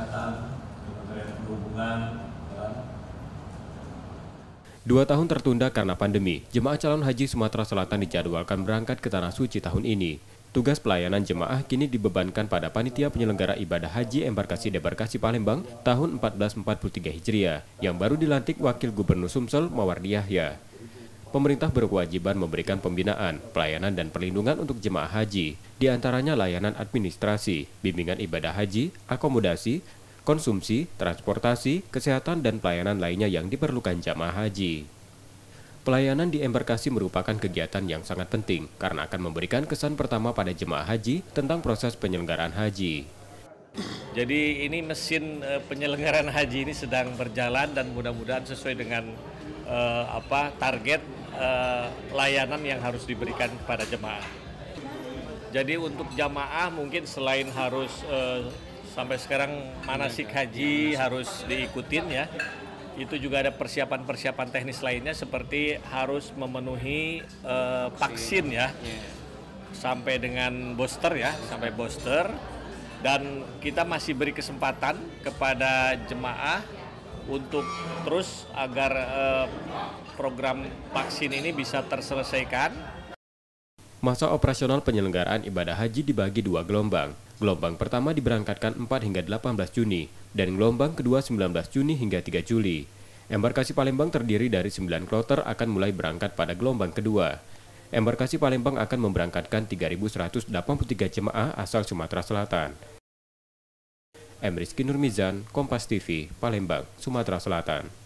Kesehatan, Kementerian Perhubungan, ya. Dua tahun tertunda karena pandemi, jemaah calon haji Sumatera Selatan dijadwalkan berangkat ke Tanah Suci tahun ini. Tugas pelayanan jemaah kini dibebankan pada panitia penyelenggara ibadah haji embarkasi debarkasi Palembang tahun 1443 Hijriah yang baru dilantik Wakil Gubernur Sumsel Mawar Yahya pemerintah berkewajiban memberikan pembinaan, pelayanan, dan perlindungan untuk jemaah haji, diantaranya layanan administrasi, bimbingan ibadah haji, akomodasi, konsumsi, transportasi, kesehatan, dan pelayanan lainnya yang diperlukan jemaah haji. Pelayanan di embarkasi merupakan kegiatan yang sangat penting karena akan memberikan kesan pertama pada jemaah haji tentang proses penyelenggaraan haji. Jadi ini mesin eh, penyelenggaraan haji ini sedang berjalan dan mudah-mudahan sesuai dengan eh, apa target Eh, layanan yang harus diberikan kepada jemaah. Jadi untuk jamaah mungkin selain harus eh, sampai sekarang manasik iya, iya. haji harus diikutin ya, itu juga ada persiapan-persiapan teknis lainnya seperti harus memenuhi eh, vaksin ya, iya. sampai dengan booster ya, sampai booster. Dan kita masih beri kesempatan kepada jemaah untuk terus agar eh, program vaksin ini bisa terselesaikan. Masa operasional penyelenggaraan ibadah haji dibagi dua gelombang. Gelombang pertama diberangkatkan 4 hingga 18 Juni dan gelombang kedua 19 Juni hingga 3 Juli. Embarkasi Palembang terdiri dari 9 kloter akan mulai berangkat pada gelombang kedua. Embarkasi Palembang akan memberangkatkan 3.183 jemaah asal Sumatera Selatan. M. Rizky Nurmizan, Kompas TV, Palembang, Sumatera Selatan.